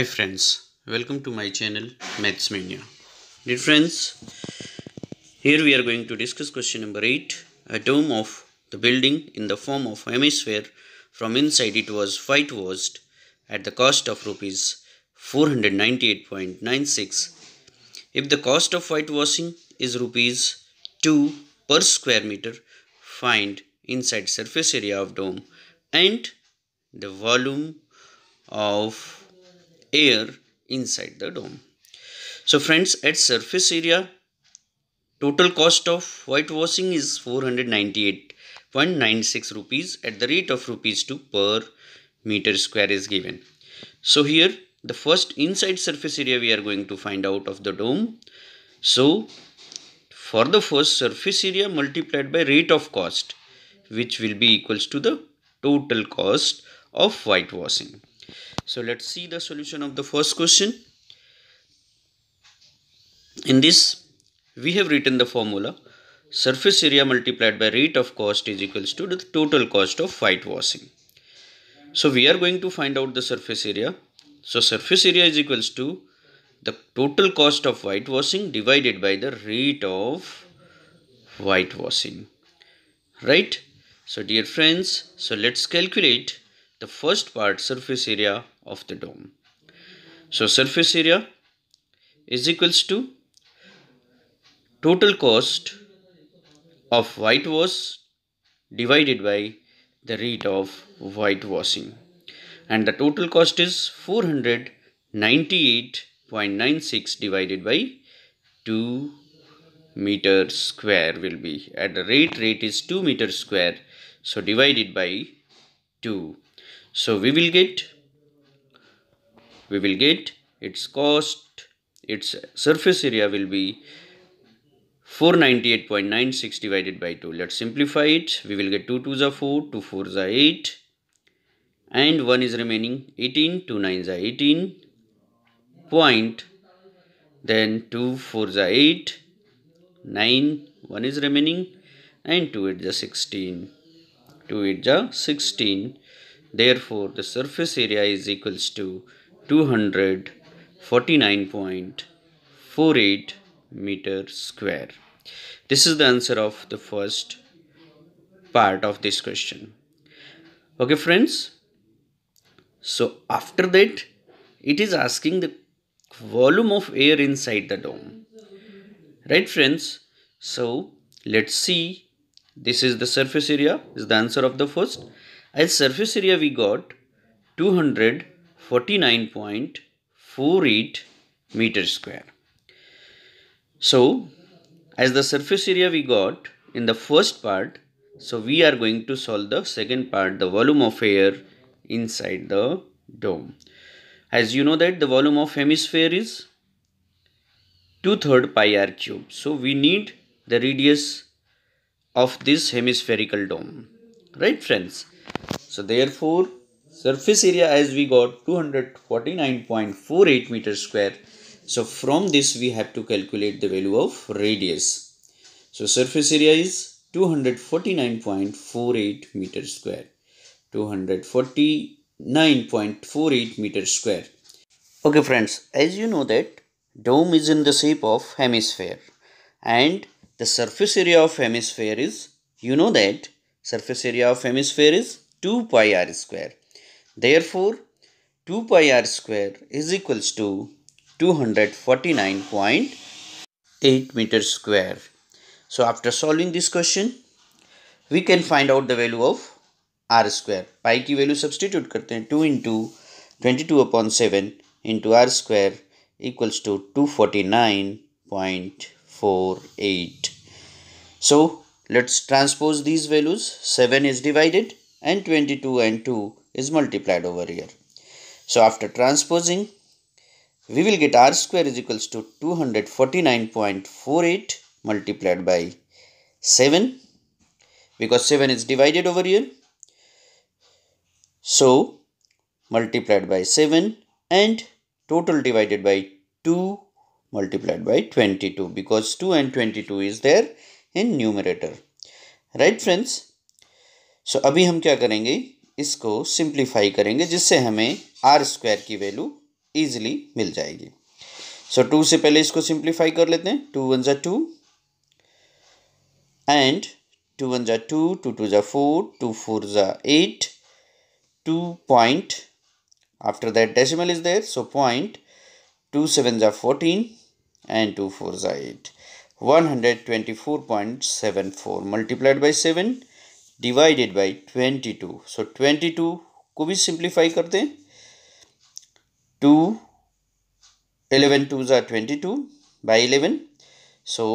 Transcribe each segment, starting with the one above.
Hi friends, welcome to my channel Maths Mania. Dear friends, here we are going to discuss question number 8. A dome of the building in the form of hemisphere from inside it was white washed at the cost of rupees 498.96. If the cost of white washing is rupees 2 per square meter, find inside surface area of dome and the volume of air inside the dome. So friends at surface area total cost of whitewashing is 498.96 rupees at the rate of rupees 2 per meter square is given. So here the first inside surface area we are going to find out of the dome. So for the first surface area multiplied by rate of cost which will be equals to the total cost of whitewashing so let's see the solution of the first question in this we have written the formula surface area multiplied by rate of cost is equals to the total cost of whitewashing so we are going to find out the surface area so surface area is equals to the total cost of whitewashing divided by the rate of whitewashing right so dear friends so let's calculate the first part surface area of the dome. So surface area is equals to total cost of whitewash divided by the rate of whitewashing and the total cost is 498.96 divided by 2 meter square will be at the rate rate is 2 meter square so divided by 2 so we will get we will get its cost its surface area will be 498.96 divided by 2 let's simplify it we will get 2 2s are 4 2 4s are 8 and 1 is remaining 18 2 9 are 18 point then 2 4s are 8 9 1 is remaining and 2 8 is 16 2 8 is 16 Therefore, the surface area is equals to 249.48 meter square. This is the answer of the first part of this question. Okay friends. So after that it is asking the volume of air inside the dome. Right friends. So let's see this is the surface area is the answer of the first as surface area we got 249.48 meter square. So as the surface area we got in the first part so we are going to solve the second part the volume of air inside the dome. As you know that the volume of hemisphere is 2 third pi r cube. So we need the radius of this hemispherical dome. Right friends. So therefore, surface area as we got 249.48 meter square. So from this we have to calculate the value of radius. So surface area is 249.48 meter square. 249.48 meter square. Okay friends, as you know that dome is in the shape of hemisphere and the surface area of hemisphere is, you know that surface area of hemisphere is 2 pi r square. Therefore, 2 pi r square is equals to 249.8 meter square. So after solving this question, we can find out the value of r square. Pi ki value substitute karte hain two into twenty two upon seven into r square equals to two forty nine point four eight. So let's transpose these values. Seven is divided and 22 and 2 is multiplied over here. So after transposing, we will get r square is equals to 249.48 multiplied by 7 because 7 is divided over here. So multiplied by 7 and total divided by 2 multiplied by 22 because 2 and 22 is there in numerator. Right friends? So so, अभी हम क्या करेंगे इसको simplify करेंगे जिससे हमें r square की value easily मिल जाएगी सो so, टू से पहले इसको सिंप्लीफाई कर लेते हैं टू वन ज़ा टू एंड टू वन ज़ा टू टू टू जै फोर टू फोर ज़ा eight two point after that decimal is there so point two seven ज़ा फोर्टीन एंड टू फोर ज़ा eight one hundred twenty four point seven four multiplied by seven divided by twenty two so twenty two को भी simplify कर दें two eleven two ज़ा twenty two by eleven so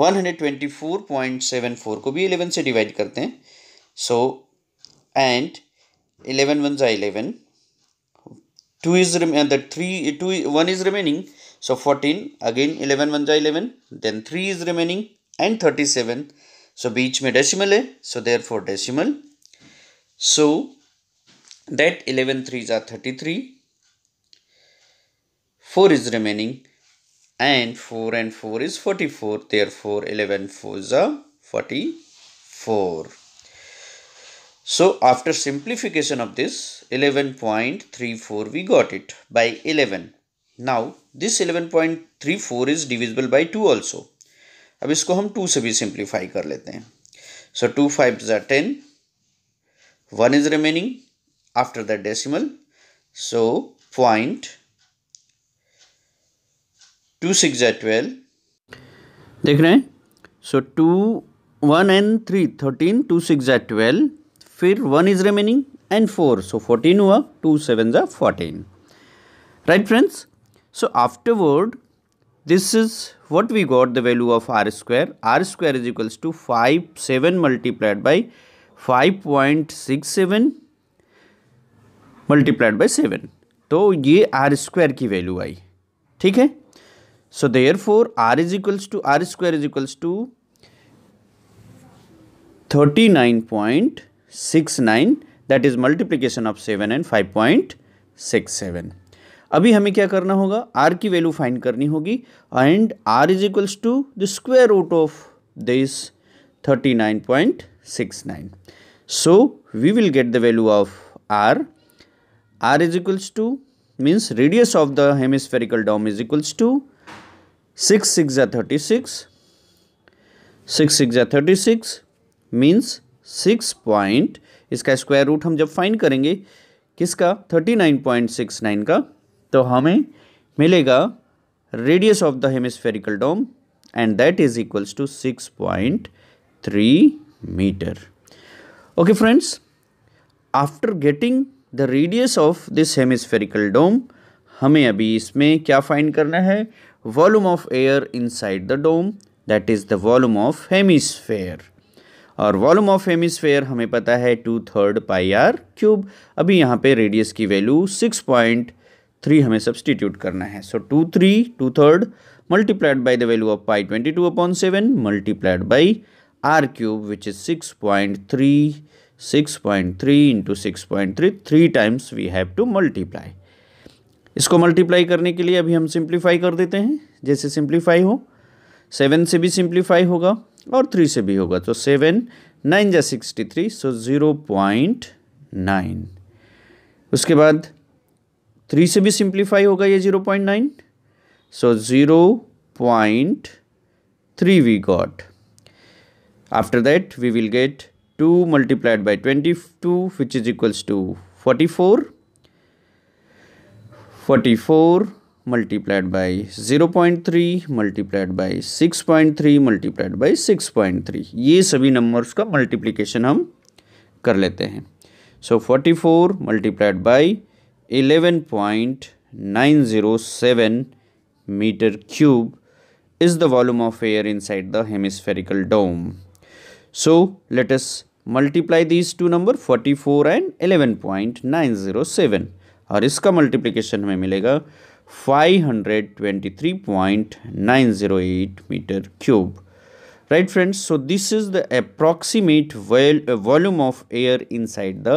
one hundred twenty four point seven four को भी eleven से divide करते हैं सो एंड एलेवन वन ज़ा eleven two is two one is remaining so fourteen again eleven one जा eleven then three is remaining and thirty seven So, बीच में decimal है so therefore decimal. So that 11 threes are 33 4 is remaining and 4 and 4 is 44 therefore 11 fours are 44 so after simplification of this 11.34 we got it by 11 now this 11.34 is divisible by 2 also अब इसको हम to से भी simplify कर लेते हैं so two five ज़ा ten one is remaining after the decimal so point two six ज़ा ट्वेल्व देख रहे हैं so two one and three thirteen two six ज़ा ट्वेल्व फिर one is remaining and four so fourteen हुआ two seven ज़ा fourteen right friends so afterward this is what we got the value of r square r square is equals to 5 multiplied by 5.67 multiplied by seven तो ये r square की value आई ठीक है so there therefore r is equals to r square is equals to thirty nine point six nine that is multiplication of seven and five point six seven अभी हमें क्या करना होगा आर की वैल्यू फाइंड करनी होगी and r is equals to the square root of this thirty nine point six nine so we will get the value of r r is equals to means radius of the hemispherical dome is equals to six six या thirty six six या thirty six means six point इसका square root हम जब find करेंगे किसका thirty nine point six nine का तो हमें मिलेगा radius of the hemispherical dome and that is equals to six point three metre okay friends after getting the radius of this hemispherical dome हमें अभी इसमें क्या फाइंड करना है volume of air inside the dome that is the volume of hemisphere और volume of hemisphere हमें पता है two third pi r cube अभी यहाँ पे रेडियस की वैल्यू सिक्स पॉइंट थ्री हमें सब्सटीट्यूट करना है so two three to third multiplied by the value of pi twenty two upon seven multiplied by r cube which is six point three six point three into six point three three times we have to multiply इसको multiply करने के लिए अभी हम simplify कर देते हैं जैसे सिंप्लीफाई हो सेवन से भी सिंप्लीफाई होगा और थ्री से भी होगा तो सेवन नाइन जै sixty three so zero point nine उसके बाद थ्री से भी सिंप्लीफाई होगा ये zero point nine so zero point three we got after that we will get two multiplied by twenty two which is equals to forty four forty four multiplied by zero point three multiplied by six point three multiplied by six point three ये सभी numbers का multiplication हम कर लेते हैं so forty four multiplied by 11.907 meter cube is the volume of air inside the hemispherical dome. So let us multiply these two number 44 and 11.907 और इसका multiplication हमें मिलेगा 523.908 meter cube. right friends so this is the approximate vol volume of air inside the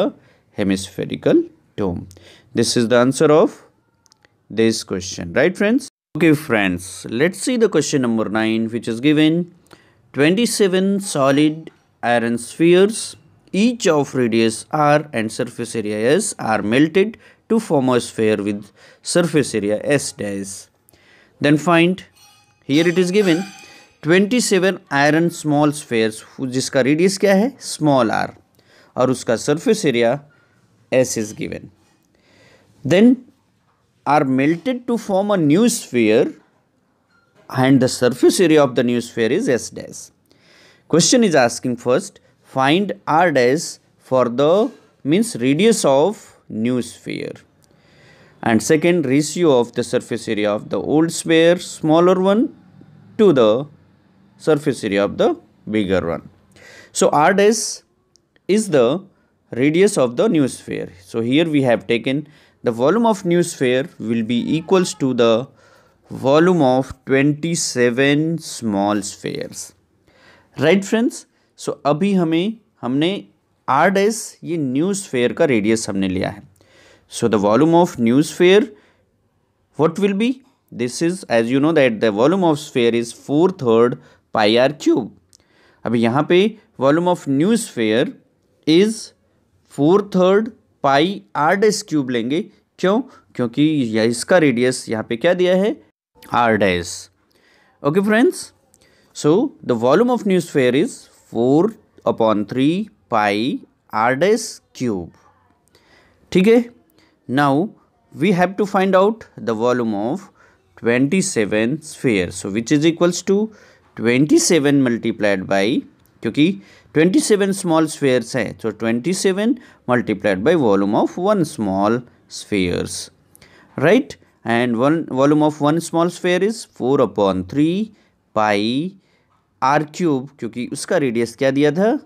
hemispherical dome this is the answer of this question. Right friends? Okay friends, let's see the question number 9 which is given 27 solid iron spheres each of radius r and surface area s are melted to form a sphere with surface area s dash. Then find here it is given 27 iron small spheres जिसका radius क्या है small r, और उसका surface area S is given then are melted to form a new sphere and the surface area of the new sphere is s dash. Question is asking first find r dash for the means radius of new sphere and second ratio of the surface area of the old sphere smaller one to the surface area of the bigger one. So r dash is the radius of the new sphere. So here we have taken the volume of newsphere will be equals to the volume of 27 small spheres right friends so अभी हमें हमने r dash ये new sphere का radius हमने लिया है so the volume of new sphere what will be this is as you know that the volume of sphere is four third pi r cube अब यहाँ पे volume of new sphere is four third pi r dash cube लेंगे क्यों क्योंकि यह इसका radius यहाँ पे क्या दिया है r dash okay friends so the volume of new sphere is four upon three pi r dash cube ठीक है now we have to find out the volume of twenty seven sphere so which is equals to twenty seven multiplied by क्योंकि twenty seven small spheres है तो twenty seven multiplied by volume of one small spheres right and one volume of one small sphere is four upon three pi r cube क्योंकि उसका radius क्या दिया था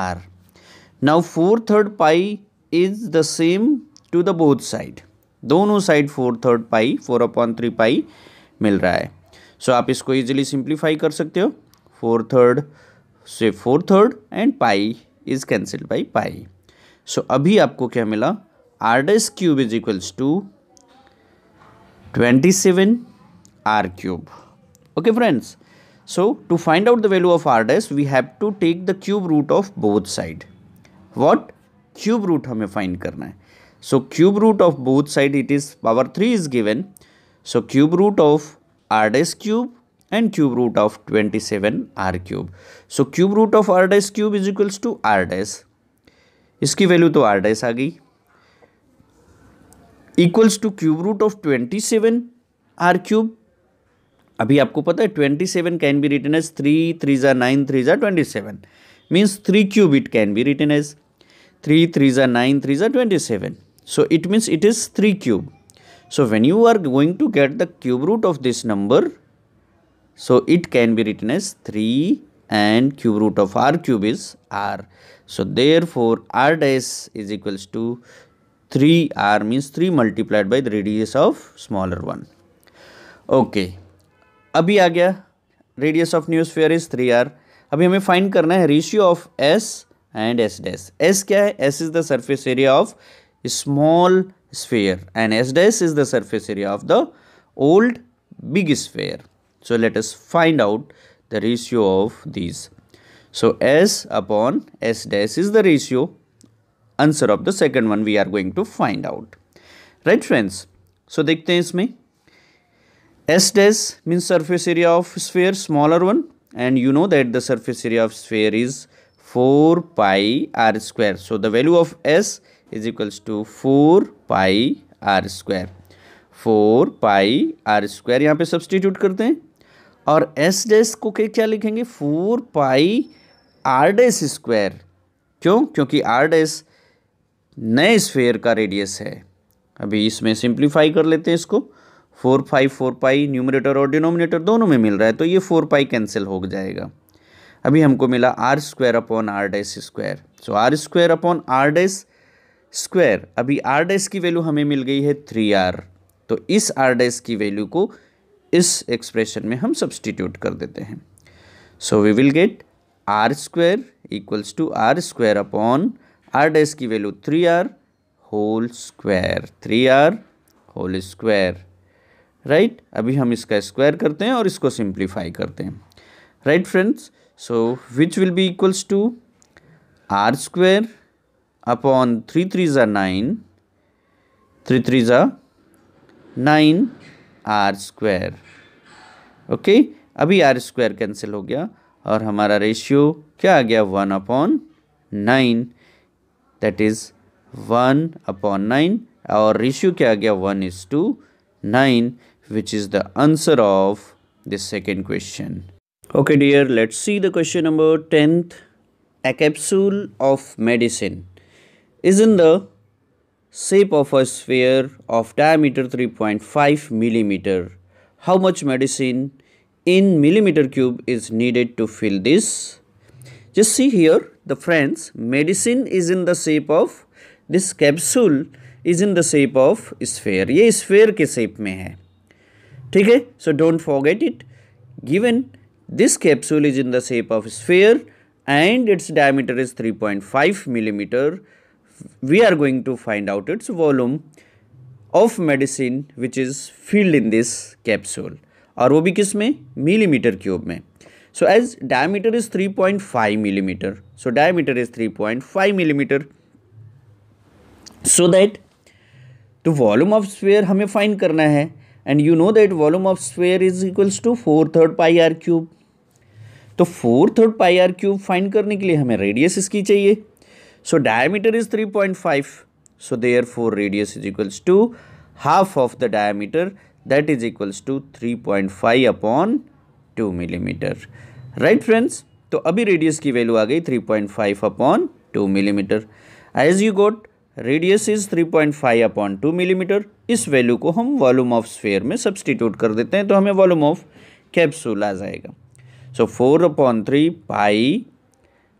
r now four third pi is the same to the both side दोनों side four third pi four upon three pi मिल रहा है सो so, आप इसको इजिली सिंप्लीफाई कर सकते हो फोर थर्ड से four third and pi is cancelled by pi so अभी आपको क्या मिला r dash cube is equals to twenty seven r cube okay friends so to find out the value of r dash we have to take the cube root of both side what cube root हमें find करना है so cube root of both side it is power three is given so cube root of r dash cube and cube root of 27 r cube. So cube root of r dash cube is equals to r dash. इसकी value तो r dash आ गई equals to cube root of twenty seven r cube अभी आपको पता है twenty seven can be written as three three ज़ा nine three ज़ा twenty seven means three cube it can be written as three three ज़ा nine three ज़ा twenty seven so it means it is 3 cube so when you are going to get the cube root of this number So it can be written as 3 and cube root of r cube is r. So therefore r s is equals to 3 r means 3 multiplied by the radius of smaller one. Okay. Abhi aagya. Radius of new sphere is 3 r. Abhi hume find karna hai ratio of s and s dash. S kya hai? is the surface area of small sphere and s s is the surface area of the old biggest sphere. So let us find out the ratio of these. So S upon S dash is the ratio. Answer of the second one we are going to find out. Right friends? So dekhte hain isme. S dash means surface area of sphere, smaller one. And you know that the surface area of sphere is 4 pi r square. So the value of S is equals to 4 pi r square. 4 pi r square. Yahan pe substitute karte hain. और s dash को क्या लिखेंगे four pi r dash square क्यों क्योंकि r dash नए sphere का radius है अभी इसमें सिंप्लीफाई कर लेते हैं इसको four five four pi numerator और डिनोमिनेटर दोनों में मिल रहा है तो ये फोर पाई कैंसिल हो जाएगा अभी हमको मिला r square upon r dash square so r square upon r dash square अभी आर डैश की वैल्यू हमें मिल गई है थ्री आर तो इस आर डैश की वैल्यू को इस एक्सप्रेशन में हम सब्सटीट्यूट कर देते हैं so we will get r square equals to r square upon r dash की value three r whole square three r whole square right अभी हम इसका स्क्वायर करते हैं और इसको सिंप्लीफाई करते हैं right friends so which will be equals to r square upon three three ज़ा नाइन थ्री थ्री ज़ा नाइन आर स्क्वायर ओके अभी आर स्क्वायर कैंसिल हो गया और हमारा रेशियो क्या आ गया one upon nine that is one upon nine और रेशियो क्या आ गया one is to nine which is the answer of the second question okay dear let's see the question number tenth a capsule of medicine is in the shape of a sphere of diameter 3.5 millimeter. How much medicine in millimeter cube is needed to fill this? Just see here the friends medicine is in the shape of this capsule is in the shape of sphere. Ye sphere ke shape mein hai. है So don't forget it. Given this capsule is in the shape of sphere and its diameter is 3.5 millimeter. we are going to find out its volume of medicine which is filled in this capsule और वो भी किस में millimetre cube में so as diameter is 3.5 millimetre so diameter is 3.5 millimetre so that तो volume of sphere हमें find करना है and you know that volume of sphere is equals to four third pi r cube तो four third pi r cube find करने के लिए हमें radius इसकी चाहिए So diameter is 3.5. So therefore radius is equals to half of the diameter that is equals to 3.5 upon 2 millimeter. Right friends? तो अभी radius की वैल्यू आ गई 3.5 upon 2 millimetre as you got radius is 3.5 point upon two millimetre इस value को हम volume of sphere में substitute कर देते हैं तो हमें वॉल्यूम ऑफ कैप्सूल आ जाएगा so four upon three pi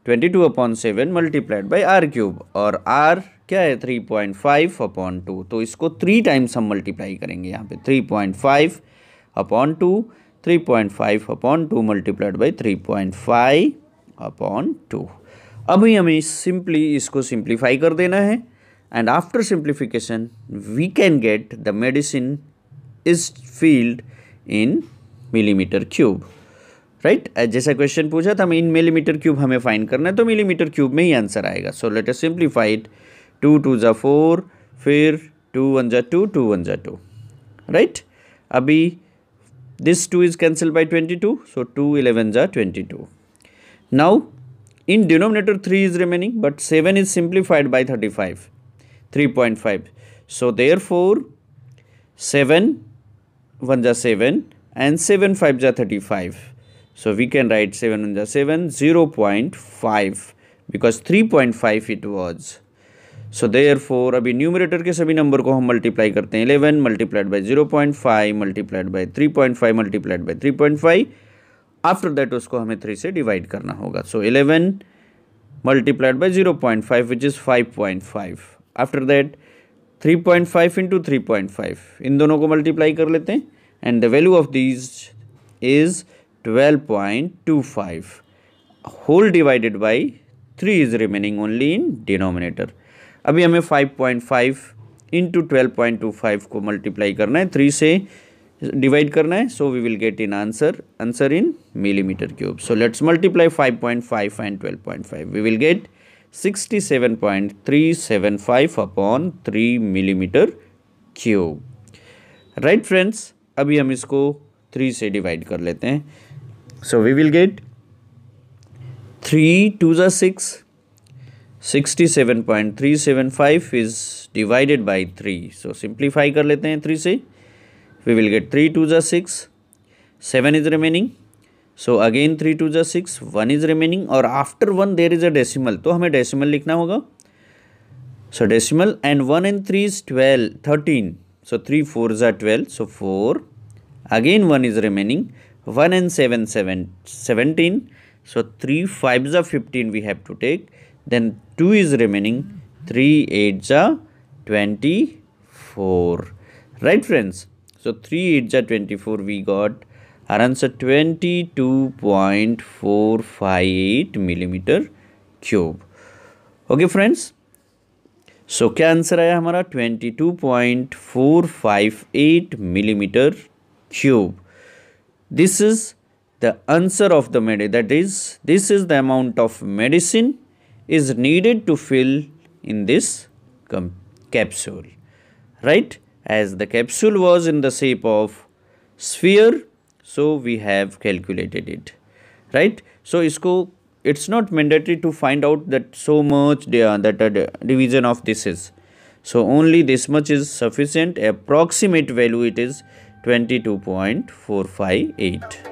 twenty two upon seven multiplied by r cube और आर क्या है three point five upon two तो इसको थ्री टाइम्स हम मल्टीप्लाई करेंगे यहाँ पे three point five upon two three point five upon two multiplied by three point five upon two अभी हमें सिंपली इसको सिंप्लीफाई कर देना है and after simplification we can get the medicine is field in millimetre cube right right? Uh, जैसा question पूछा था हम इन मिलीमीटर क्यूब हमें फाइंड करना है तो मिलीमीटर क्यूब में ही आंसर आएगा so let us simplify two two ज़ा फोर फिर टू वन ज़ा टू टू वन ज़ा टू राइट अभी this two is cancel by twenty two so two eleven ज़ा twenty two now in denominator three is remaining but seven is simplified by thirty five three point five so there four seven one ज़ा seven and seven five ज़ा thirty five So we can write 7 on the 7, 0 0.5 because 3.5 it was. So there four अभी numerator के सभी number को हम multiply करते हैं eleven multiplied by zero point five multiplied by three point five multiplied by three point five after that उसको हमें three से डिवाइड करना होगा so eleven multiplied by zero point five which is five point five after that three point five into three point five इन दोनों को multiply कर लेते हैं and the value of these is twelve point two five whole divided by three is remaining only in denominator अभी हमें five point five into twelve point two five को multiply करना है थ्री से डिवाइड करना है so we will get in answer answer in millimetre cube so let's multiply five point five and twelve point five we will get sixty seven point three seven five upon three millimetre cube right friends अभी हम इसको three से divide कर लेते हैं so we will get 3 to the 6 67.375 is divided by 3 so simplify कर लेते हैं 3 से we will get 3 to the 6 7 is remaining so again 3 to the 6 1 is remaining और after 1 there is a decimal तो हमें decimal लिखना होगा so decimal and 1 and 3 is 12 13 so 3 4 is 12 so 4 again 1 is remaining 1 and 7 7 17 so 3 5s are 15 we have to take then 2 is remaining 3 8s are 24 right friends so 3 8s are 24 we got our answer 22.458 millimeter cube Okay, friends. So क्या answer आया हमारा 22.458 millimeter cube this is the answer of the medicine that is this is the amount of medicine is needed to fill in this capsule right as the capsule was in the shape of sphere so we have calculated it right so isko it's not mandatory to find out that so much that division of this is so only this much is sufficient approximate value it is 22.458